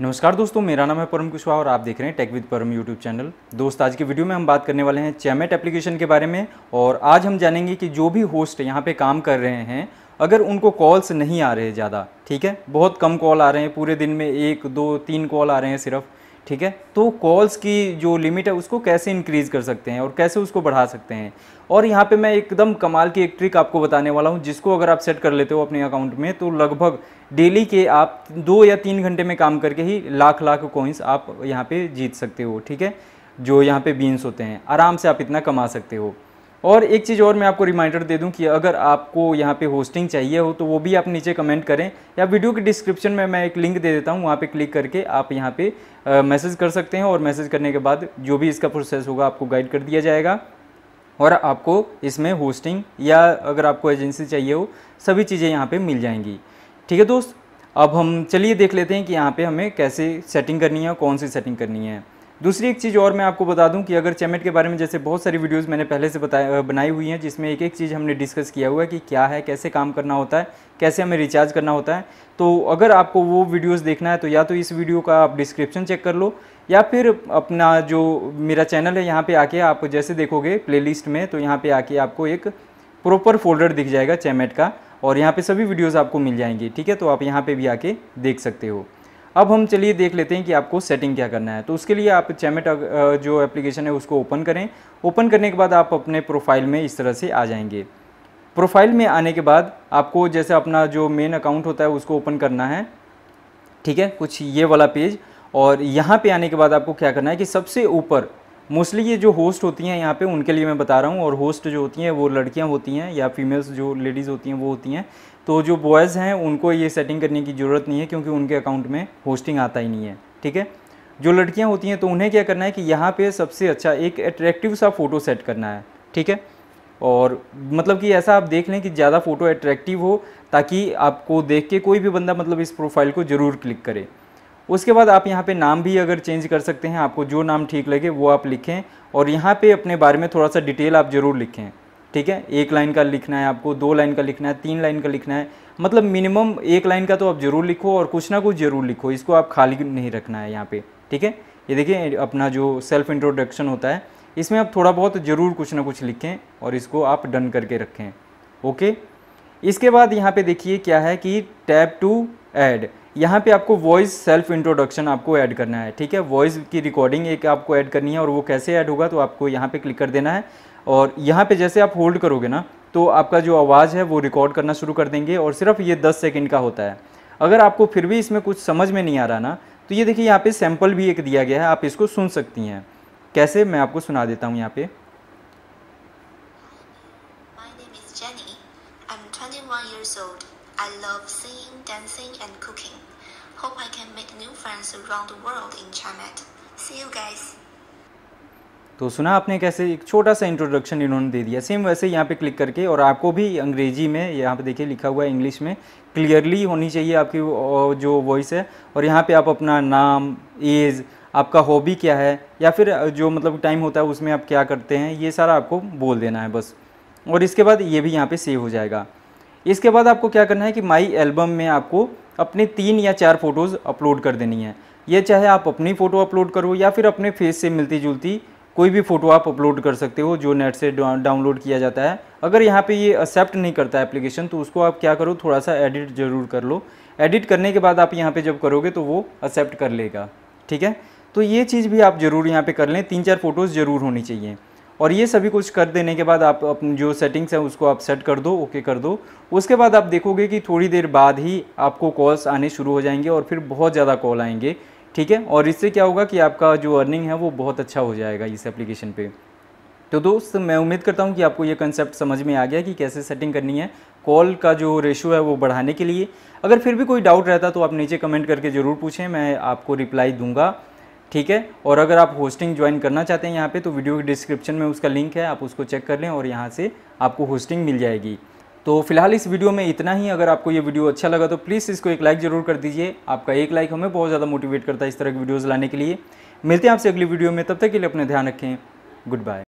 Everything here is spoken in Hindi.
नमस्कार दोस्तों मेरा नाम है परम कुशवाहा और आप देख रहे हैं tech with Param YouTube channel दोस्त आज की वीडियो में हम बात करने वाले हैं चैमेट एप्लीकेशन के बारे में और आज हम जानेंगे कि जो भी होस्ट यहाँ पे काम कर रहे हैं अगर उनको कॉल्स नहीं आ रहे ज़्यादा ठीक है बहुत कम कॉल आ रहे हैं पूरे दिन में एक दो तीन कॉल आ रहे हैं सिर्फ ठीक है तो कॉल्स की जो लिमिट है उसको कैसे इंक्रीज़ कर सकते हैं और कैसे उसको बढ़ा सकते हैं और यहाँ पे मैं एकदम कमाल की एक ट्रिक आपको बताने वाला हूँ जिसको अगर आप सेट कर लेते हो अपने अकाउंट में तो लगभग डेली के आप दो या तीन घंटे में काम करके ही लाख लाख कॉइन्स आप यहाँ पर जीत सकते हो ठीक है जो यहाँ पर बीन्स होते हैं आराम से आप इतना कमा सकते हो और एक चीज़ और मैं आपको रिमाइंडर दे दूं कि अगर आपको यहाँ पे होस्टिंग चाहिए हो तो वो भी आप नीचे कमेंट करें या वीडियो के डिस्क्रिप्शन में मैं एक लिंक दे देता हूँ वहाँ पे क्लिक करके आप यहाँ पे मैसेज कर सकते हैं और मैसेज करने के बाद जो भी इसका प्रोसेस होगा आपको गाइड कर दिया जाएगा और आपको इसमें होस्टिंग या अगर आपको एजेंसी चाहिए हो सभी चीज़ें यहाँ पर मिल जाएंगी ठीक है दोस्त अब हम चलिए देख लेते हैं कि यहाँ पर हमें कैसे सेटिंग करनी है और कौन सी सेटिंग करनी है दूसरी एक चीज़ और मैं आपको बता दूं कि अगर चेमेट के बारे में जैसे बहुत सारी वीडियोस मैंने पहले से बताया बनाई हुई हैं जिसमें एक एक चीज़ हमने डिस्कस किया हुआ है कि क्या है कैसे काम करना होता है कैसे हमें रिचार्ज करना होता है तो अगर आपको वो वीडियोस देखना है तो या तो इस वीडियो का आप डिस्क्रिप्शन चेक कर लो या फिर अपना जो मेरा चैनल है यहाँ पर आके आप जैसे देखोगे प्ले में तो यहाँ पर आके आपको एक प्रॉपर फोल्डर दिख जाएगा चैमेट का और यहाँ पर सभी वीडियोज़ आपको मिल जाएंगी ठीक है तो आप यहाँ पर भी आके देख सकते हो अब हम चलिए देख लेते हैं कि आपको सेटिंग क्या करना है तो उसके लिए आप चैमेट जो एप्लीकेशन है उसको ओपन करें ओपन करने के बाद आप अपने प्रोफाइल में इस तरह से आ जाएंगे प्रोफाइल में आने के बाद आपको जैसे अपना जो मेन अकाउंट होता है उसको ओपन करना है ठीक है कुछ ये वाला पेज और यहाँ पे आने के बाद आपको क्या करना है कि सबसे ऊपर मोस्टली ये जो होस्ट होती हैं यहाँ पे उनके लिए मैं बता रहा हूँ और होस्ट जो होती हैं वो लड़कियाँ होती हैं या फीमेल्स जो लेडीज़ होती हैं वो होती हैं तो जो बॉयज़ हैं उनको ये सेटिंग करने की ज़रूरत नहीं है क्योंकि उनके अकाउंट में होस्टिंग आता ही नहीं है ठीक है जो लड़कियाँ होती हैं तो उन्हें क्या करना है कि यहाँ पर सबसे अच्छा एक अट्रैक्टिव सा फ़ोटो सेट करना है ठीक है और मतलब कि ऐसा आप देख लें कि ज़्यादा फ़ोटो अट्रैक्टिव हो ताकि आपको देख के कोई भी बंदा मतलब इस प्रोफाइल को ज़रूर क्लिक करे उसके बाद आप यहाँ पे नाम भी अगर चेंज कर सकते हैं आपको जो नाम ठीक लगे वो आप लिखें और यहाँ पे अपने बारे में थोड़ा सा डिटेल आप ज़रूर लिखें ठीक है एक लाइन का लिखना है आपको दो लाइन का लिखना है तीन लाइन का लिखना है मतलब मिनिमम एक लाइन का तो आप ज़रूर लिखो और कुछ ना कुछ ज़रूर लिखो इसको आप खाली नहीं रखना है यहाँ पर ठीक है ये देखिए अपना जो सेल्फ इंट्रोडक्शन होता है इसमें आप थोड़ा बहुत ज़रूर कुछ ना कुछ लिखें और इसको आप डन करके रखें ओके इसके बाद यहाँ पे देखिए क्या है कि टैब टू ऐड यहाँ पे आपको वॉइस सेल्फ इंट्रोडक्शन आपको ऐड करना है ठीक है वॉइस की रिकॉर्डिंग एक आपको ऐड करनी है और वो कैसे ऐड होगा तो आपको यहाँ पे क्लिक कर देना है और यहाँ पे जैसे आप होल्ड करोगे ना तो आपका जो आवाज़ है वो रिकॉर्ड करना शुरू कर देंगे और सिर्फ ये दस सेकेंड का होता है अगर आपको फिर भी इसमें कुछ समझ में नहीं आ रहा ना तो ये देखिए यहाँ पर सैम्पल भी एक दिया गया है आप इसको सुन सकती हैं कैसे मैं आपको सुना देता हूँ यहाँ पर I love singing, dancing, and cooking. Hope I can make new friends around the world in Chamet. See you guys. तो सुना आपने कैसे एक छोटा सा इंट्रोडक्शन इन्होंने दे दिया सेम वैसे यहाँ पे क्लिक करके और आपको भी अंग्रेजी में यहाँ पे देखिए लिखा हुआ है इंग्लिश में क्लियरली होनी चाहिए आपकी जो वॉइस है और यहाँ पे आप अपना नाम एज आपका हॉबी क्या है या फिर जो मतलब टाइम होता है उसमें आप क्या करते हैं ये सारा आपको बोल देना है बस और इसके बाद ये भी यहाँ पे सेव हो जाएगा इसके बाद आपको क्या करना है कि माई एल्बम में आपको अपने तीन या चार फ़ोटोज़ अपलोड कर देनी है ये चाहे आप अपनी फ़ोटो अपलोड करो या फिर अपने फेस से मिलती जुलती कोई भी फ़ोटो आप अपलोड कर सकते हो जो नेट से डाउनलोड किया जाता है अगर यहाँ पे ये एक्सेप्ट नहीं करता है एप्लीकेशन तो उसको आप क्या करो थोड़ा सा एडिट ज़रूर कर लो एडिट करने के बाद आप यहाँ पे जब करोगे तो वो एक्सेप्ट कर लेगा ठीक है तो ये चीज़ भी आप ज़रूर यहाँ पे कर लें तीन चार फ़ोटोज़ ज़रूर होनी चाहिए और ये सभी कुछ कर देने के बाद आप अपनी जो सेटिंग्स हैं उसको आप सेट कर दो ओके कर दो उसके बाद आप देखोगे कि थोड़ी देर बाद ही आपको कॉल्स आने शुरू हो जाएंगे और फिर बहुत ज़्यादा कॉल आएंगे ठीक है और इससे क्या होगा कि आपका जो अर्निंग है वो बहुत अच्छा हो जाएगा इस एप्लीकेशन पर तो दोस्त मैं उम्मीद करता हूँ कि आपको ये कंसेप्ट समझ में आ गया कि कैसे सेटिंग करनी है कॉल का जो रेशो है वो बढ़ाने के लिए अगर फिर भी कोई डाउट रहता तो आप नीचे कमेंट करके ज़रूर पूछें मैं आपको रिप्लाई दूंगा ठीक है और अगर आप होस्टिंग ज्वाइन करना चाहते हैं यहाँ पे तो वीडियो के डिस्क्रिप्शन में उसका लिंक है आप उसको चेक कर लें और यहाँ से आपको होस्टिंग मिल जाएगी तो फिलहाल इस वीडियो में इतना ही अगर आपको ये वीडियो अच्छा लगा तो प्लीज़ इसको एक लाइक ज़रूर कर दीजिए आपका एक लाइक हमें बहुत ज़्यादा मोटिवेट करता है इस तरह की वीडियोज़ लाने के लिए मिलते हैं आपसे अगली वीडियो में तब तक के लिए अपना ध्यान रखें गुड बाय